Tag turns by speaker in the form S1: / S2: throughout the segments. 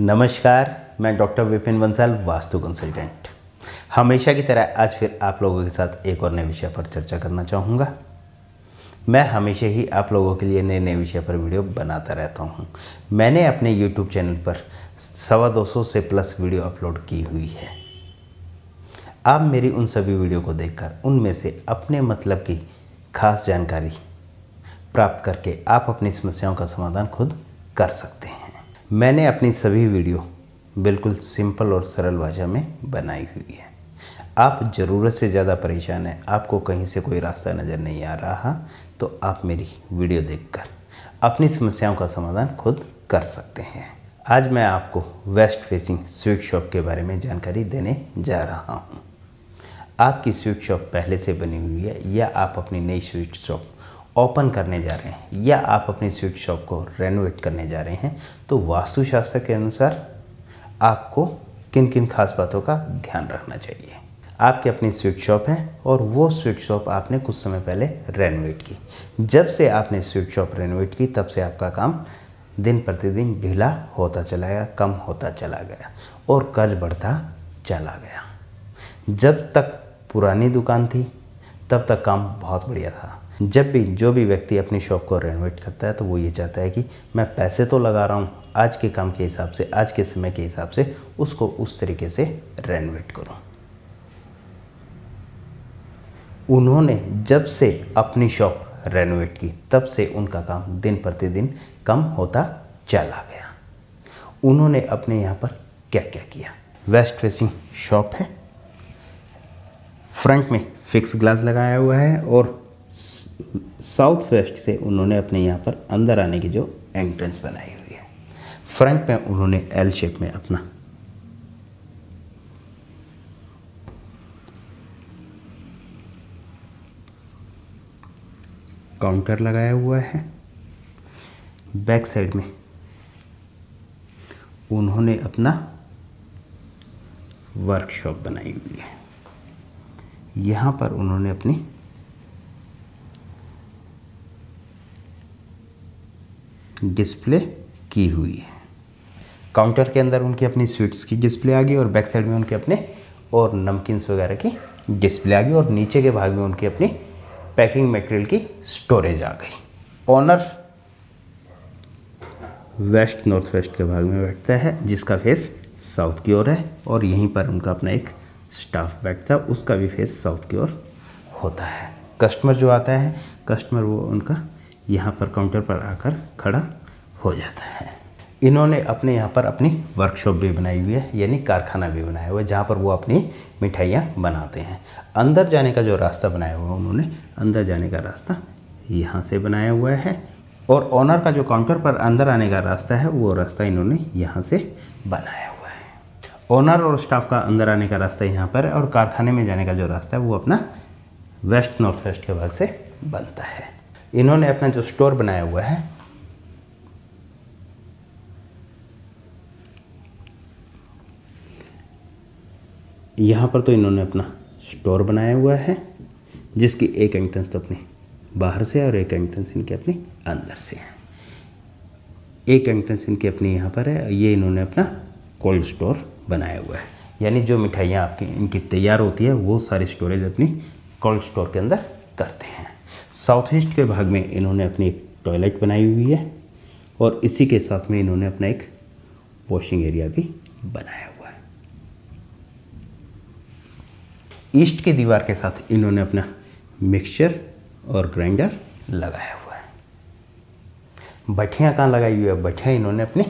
S1: नमस्कार मैं doctor Vipin Bansal vastu consultant हमेशा की तरह आज फिर आप लोगों के साथ एक और नए विषय पर चर्चा करना चाहूँगा मैं हमेशा ही आप लोगों के लिए नए नए विषय पर वीडियो बनाता रहता हूँ मैंने अपने यूट्यूब चैनल पर सवा दो सौ से प्लस वीडियो अपलोड की हुई है आप मेरी उन सभी वीडियो को देखकर उनमें से अपने मतलब की खास जानकारी प्राप्त करके आप अपनी समस्याओं का समाधान खुद कर सकते हैं मैंने अपनी सभी वीडियो बिल्कुल सिंपल और सरल भाषा में बनाई हुई है आप ज़रूरत से ज़्यादा परेशान हैं आपको कहीं से कोई रास्ता नज़र नहीं आ रहा तो आप मेरी वीडियो देखकर अपनी समस्याओं का समाधान खुद कर सकते हैं आज मैं आपको वेस्ट फेसिंग स्वीट शॉप के बारे में जानकारी देने जा रहा हूँ आपकी स्वीट शॉप पहले से बनी हुई है या आप अपनी नई स्वीट शॉप ओपन करने जा रहे हैं या आप अपनी स्वीट शॉप को रेनोवेट करने जा रहे हैं तो वास्तुशास्त्र के अनुसार आपको किन किन खास बातों का ध्यान रखना चाहिए आपकी अपनी स्वीट शॉप है और वो स्वीट शॉप आपने कुछ समय पहले रेनोवेट की जब से आपने स्वीट शॉप रेनोवेट की तब से आपका काम दिन प्रतिदिन ढीला होता चला गया कम होता चला गया और कर्ज बढ़ता चला गया जब तक पुरानी दुकान थी तब तक काम बहुत बढ़िया था जब भी जो भी व्यक्ति अपनी शॉप को रेनोवेट करता है तो वो ये चाहता है कि मैं पैसे तो लगा रहा हूँ आज के काम के हिसाब से आज के समय के हिसाब से उसको उस तरीके से रेनोवेट करूँ उन्होंने जब से अपनी शॉप रेनोवेट की तब से उनका काम दिन प्रतिदिन कम होता चला गया उन्होंने अपने यहाँ पर क्या क्या किया वेस्ट फेसिंग शॉप है फ्रंट में फिक्स ग्लास लगाया हुआ है और साउथ वेस्ट से उन्होंने अपने यहाँ पर अंदर आने की जो एंट्रेंस बनाई हुई है फ्रंट में उन्होंने एल शेप में अपना काउंटर लगाया हुआ है बैक साइड में उन्होंने अपना वर्कशॉप बनाई हुई है यहाँ पर उन्होंने अपनी डिस्प्ले की हुई है काउंटर के अंदर उनकी अपनी स्वीट्स की डिस्प्ले आ गई और बैक साइड में उनके अपने और नमकीन्स वगैरह की डिस्प्ले आ गई और नीचे के भाग में उनकी अपनी पैकिंग मटेरियल की स्टोरेज आ गई ऑनर वेस्ट नॉर्थ वेस्ट के भाग में बैठता है जिसका फेस साउथ की ओर है और यहीं पर उनका अपना एक स्टाफ बैठता है उसका भी फेस साउथ की ओर होता है कस्टमर जो आता है कस्टमर वो उनका यहाँ पर काउंटर पर आकर खड़ा हो जाता है इन्होंने अपने यहाँ पर अपनी वर्कशॉप भी बनाई हुई है यानी कारखाना भी बनाया हुआ है जहाँ पर वो अपनी मिठाइयाँ बनाते हैं अंदर जाने का जो रास्ता बनाया हुआ है उन्होंने अंदर जाने का रास्ता यहाँ से बनाया हुआ है और ऑनर का जो काउंटर पर अंदर आने का रास्ता है वो रास्ता इन्होंने यहाँ से बनाया हुआ है ऑनर और स्टाफ का अंदर आने का रास्ता यहाँ पर है और कारखाने में जाने का जो रास्ता है वो अपना वेस्ट नॉर्थ वेस्ट के भाग से बनता है इन्होंने अपना जो स्टोर बनाया हुआ है यहाँ पर तो इन्होंने अपना स्टोर बनाया हुआ है जिसकी एक एंट्रेंस तो अपनी बाहर से और एक एंट्रेंस इनकी अपनी अंदर से है एक एंट्रेंस इनकी अपनी यहाँ पर है ये इन्होंने अपना कोल्ड स्टोर बनाया हुआ है यानी जो मिठाइयाँ आपकी इनकी तैयार होती है वो सारी स्टोरेज अपनी कोल्ड स्टोर के अंदर करते हैं साउथ ईस्ट के भाग में इन्होंने अपनी एक टॉयलेट बनाई हुई है और इसी के साथ में इन्होंने अपना एक वॉशिंग एरिया भी बनाया हुआ है ईस्ट की दीवार के साथ इन्होंने अपना मिक्सचर और ग्राइंडर लगाया हुआ है बठियाँ कहाँ लगाई हुई है बठियाँ इन्होंने अपने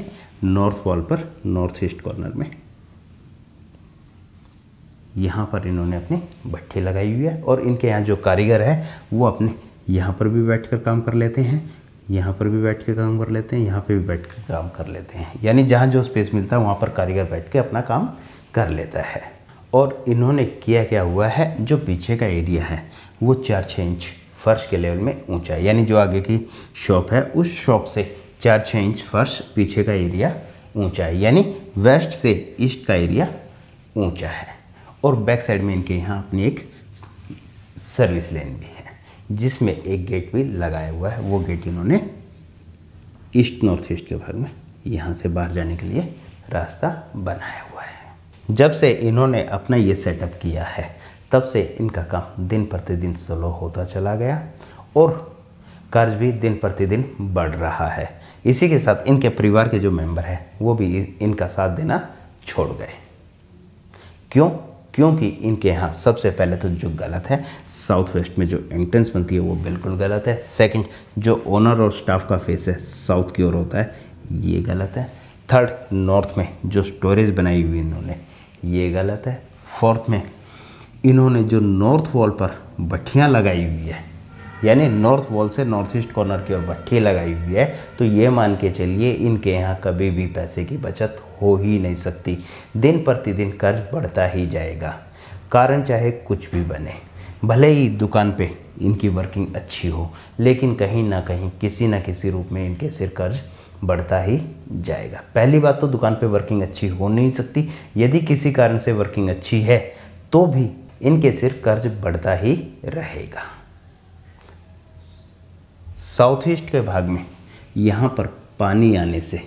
S1: नॉर्थ वॉल पर नॉर्थ ईस्ट कॉर्नर में यहाँ पर इन्होंने अपने भट्ठे लगाई हुई है और इनके यहाँ जो कारीगर है वो अपने यहाँ पर भी बैठ कर काम कर लेते हैं यहाँ पर भी बैठ कर काम कर लेते हैं यहाँ पर भी बैठ कर काम कर लेते हैं यानी जहाँ जो स्पेस मिलता है वहाँ पर कारीगर बैठ के अपना काम कर लेता है और इन्होंने किया क्या हुआ है जो पीछे का एरिया है वो चार छः इंच फर्श के लेवल में ऊंचा है यानी जो आगे की शॉप है उस शॉप से चार छः इंच फर्श पीछे का एरिया ऊंचा है यानी वेस्ट से ईस्ट का एरिया ऊंचा है और बैक साइड में इनके यहाँ अपनी एक सर्विस लेन भी है जिसमें एक गेट भी लगाया हुआ है वो गेट इन्होंने ईस्ट नॉर्थ ईस्ट के भाग में यहाँ से बाहर जाने के लिए रास्ता बनाया हुआ है जब से इन्होंने अपना ये सेटअप किया है तब से इनका काम दिन प्रतिदिन स्लो होता चला गया और कर्ज भी दिन प्रतिदिन बढ़ रहा है इसी के साथ इनके परिवार के जो मेंबर हैं वो भी इनका साथ देना छोड़ गए क्यों क्योंकि इनके यहाँ सबसे पहले तो जो गलत है साउथ वेस्ट में जो एंट्रेंस बनती है वो बिल्कुल गलत है सेकंड जो ओनर और स्टाफ का फेस है साउथ की ओर होता है ये गलत है थर्ड नॉर्थ में जो स्टोरेज बनाई हुई इन्होंने ये गलत है फोर्थ में इन्होंने जो नॉर्थ वॉल पर भट्ठियाँ लगाई हुई है यानी नॉर्थ वॉल से नॉर्थ ईस्ट कॉर्नर की ओर भट्ठी लगाई हुई है तो ये मान के चलिए इनके यहाँ कभी भी पैसे की बचत हो ही नहीं सकती दिन प्रतिदिन कर्ज बढ़ता ही जाएगा कारण चाहे कुछ भी बने भले ही दुकान पे इनकी वर्किंग अच्छी हो लेकिन कहीं ना कहीं किसी ना किसी रूप में इनके सिर कर्ज बढ़ता ही जाएगा पहली बात तो दुकान पे वर्किंग अच्छी हो नहीं सकती यदि किसी कारण से वर्किंग अच्छी है तो भी इनके सिर कर्ज बढ़ता ही रहेगा साउथ ईस्ट के भाग में यहाँ पर पानी आने से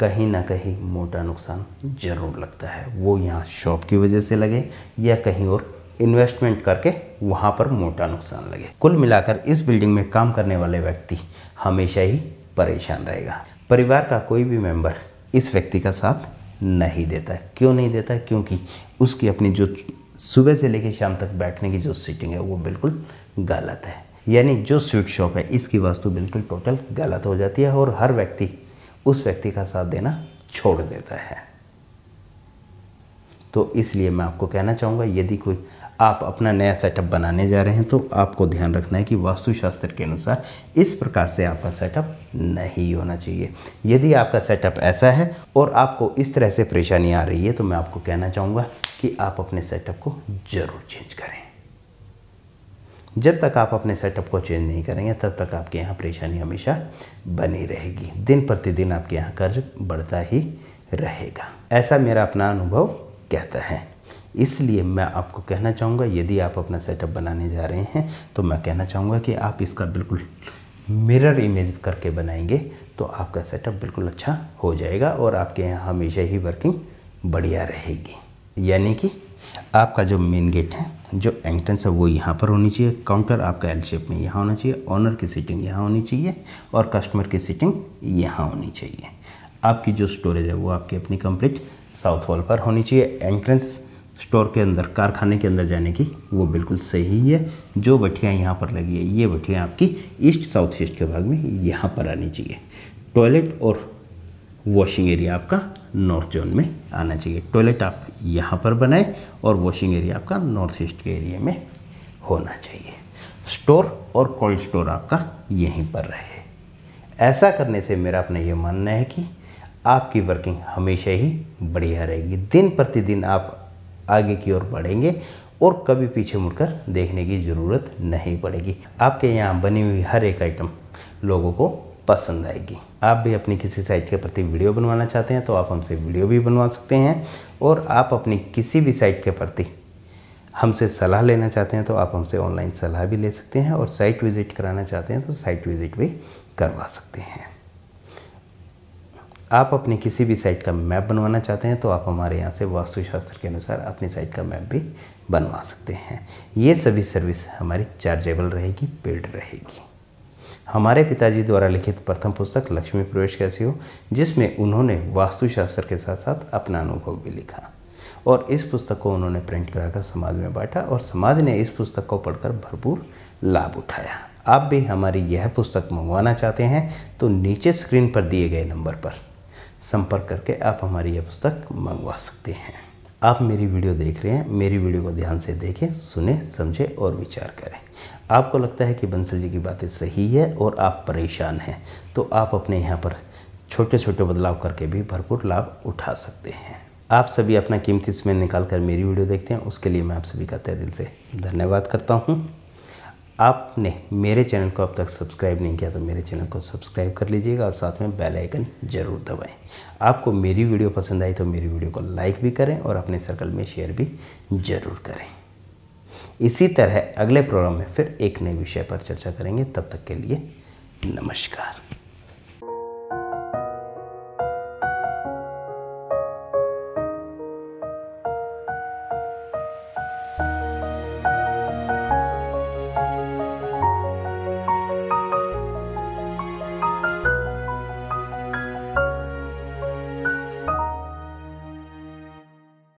S1: कहीं ना कहीं मोटा नुकसान ज़रूर लगता है वो यहाँ शॉप की वजह से लगे या कहीं और इन्वेस्टमेंट करके वहाँ पर मोटा नुकसान लगे कुल मिलाकर इस बिल्डिंग में काम करने वाले व्यक्ति हमेशा ही परेशान रहेगा परिवार का कोई भी मेंबर इस व्यक्ति का साथ नहीं देता है क्यों नहीं देता है क्योंकि उसकी अपनी जो सुबह से लेकर शाम तक बैठने की जो सीटिंग है वो बिल्कुल गलत है यानी जो स्वीट शॉप है इसकी वास्तु बिल्कुल टोटल गलत हो जाती है और हर व्यक्ति उस व्यक्ति का साथ देना छोड़ देता है तो इसलिए मैं आपको कहना चाहूँगा यदि कोई आप अपना नया सेटअप बनाने जा रहे हैं तो आपको ध्यान रखना है कि वास्तुशास्त्र के अनुसार इस प्रकार से आपका सेटअप नहीं होना चाहिए यदि आपका सेटअप ऐसा है और आपको इस तरह से परेशानी आ रही है तो मैं आपको कहना चाहूँगा कि आप अपने सेटअप को ज़रूर चेंज करें जब तक आप अपने सेटअप को चेंज नहीं करेंगे तब तक आपके यहाँ परेशानी हमेशा बनी रहेगी दिन प्रतिदिन आपके यहाँ कर्ज बढ़ता ही रहेगा ऐसा मेरा अपना अनुभव कहता है इसलिए मैं आपको कहना चाहूँगा यदि आप अपना सेटअप बनाने जा रहे हैं तो मैं कहना चाहूँगा कि आप इसका बिल्कुल मिरर इमेज करके बनाएंगे तो आपका सेटअप बिल्कुल अच्छा हो जाएगा और आपके यहाँ हमेशा ही वर्किंग बढ़िया रहेगी यानी कि आपका जो मेन गेट है जो एंट्रेंस है वो यहाँ पर होनी चाहिए काउंटर आपका एल शेप में यहाँ होना चाहिए ऑनर की सीटिंग यहाँ होनी चाहिए और कस्टमर की सीटिंग यहाँ होनी चाहिए आपकी जो स्टोरेज है वो आपकी अपनी कंप्लीट साउथ वॉल पर होनी चाहिए एंट्रेंस स्टोर के अंदर कारखाने के अंदर जाने की वो बिल्कुल सही है जो बठियाँ यहाँ पर लगी है ये बठियाँ आपकी ईस्ट साउथ ईस्ट के भाग में यहाँ पर आनी चाहिए टॉयलेट और वॉशिंग एरिया आपका नॉर्थ जोन में आना चाहिए टॉयलेट आप यहाँ पर बनाए और वॉशिंग एरिया आपका नॉर्थ ईस्ट के एरिया में होना चाहिए स्टोर और कोल्ड स्टोर आपका यहीं पर रहे ऐसा करने से मेरा अपना ये मानना है कि आपकी वर्किंग हमेशा ही बढ़िया रहेगी दिन प्रतिदिन आप आगे की ओर बढ़ेंगे और कभी पीछे मुड़कर देखने की ज़रूरत नहीं पड़ेगी आपके यहाँ बनी हुई हर एक आइटम लोगों को पसंद आएगी आप भी अपनी किसी साइट के प्रति वीडियो बनवाना चाहते हैं तो आप हमसे वीडियो भी बनवा सकते हैं और आप अपनी किसी भी साइट के प्रति हमसे सलाह लेना चाहते हैं तो आप हमसे ऑनलाइन सलाह भी ले सकते हैं और साइट विज़िट कराना चाहते हैं तो साइट विज़िट भी करवा सकते हैं आप अपनी किसी भी साइट का मैप बनवाना चाहते हैं तो आप हमारे यहाँ से वास्तुशास्त्र के अनुसार अपनी साइट का मैप भी बनवा सकते हैं ये सभी सर्विस हमारी चार्जेबल रहेगी पेड रहेगी हमारे पिताजी द्वारा लिखित प्रथम पुस्तक लक्ष्मी प्रवेश कैसी हो जिसमें उन्होंने वास्तुशास्त्र के साथ साथ अपना अनुभव भी लिखा और इस पुस्तक को उन्होंने प्रिंट कराकर समाज में बांटा और समाज ने इस पुस्तक को पढ़कर भरपूर लाभ उठाया आप भी हमारी यह पुस्तक मंगवाना चाहते हैं तो नीचे स्क्रीन पर दिए गए नंबर पर संपर्क करके आप हमारी यह पुस्तक मंगवा सकते हैं आप मेरी वीडियो देख रहे हैं मेरी वीडियो को ध्यान से देखें सुने समझें और विचार करें आपको लगता है कि बंसल जी की बातें सही है और आप परेशान हैं तो आप अपने यहाँ पर छोटे छोटे बदलाव करके भी भरपूर लाभ उठा सकते हैं आप सभी अपना कीमती समय निकाल कर मेरी वीडियो देखते हैं उसके लिए मैं आप सभी का तय दिल से धन्यवाद करता हूँ आपने मेरे चैनल को अब तक सब्सक्राइब नहीं किया तो मेरे चैनल को सब्सक्राइब कर लीजिएगा और साथ में बेल आइकन ज़रूर दबाएं आपको मेरी वीडियो पसंद आई तो मेरी वीडियो को लाइक भी करें और अपने सर्कल में शेयर भी ज़रूर करें इसी तरह अगले प्रोग्राम में फिर एक नए विषय पर चर्चा करेंगे तब तक के लिए नमस्कार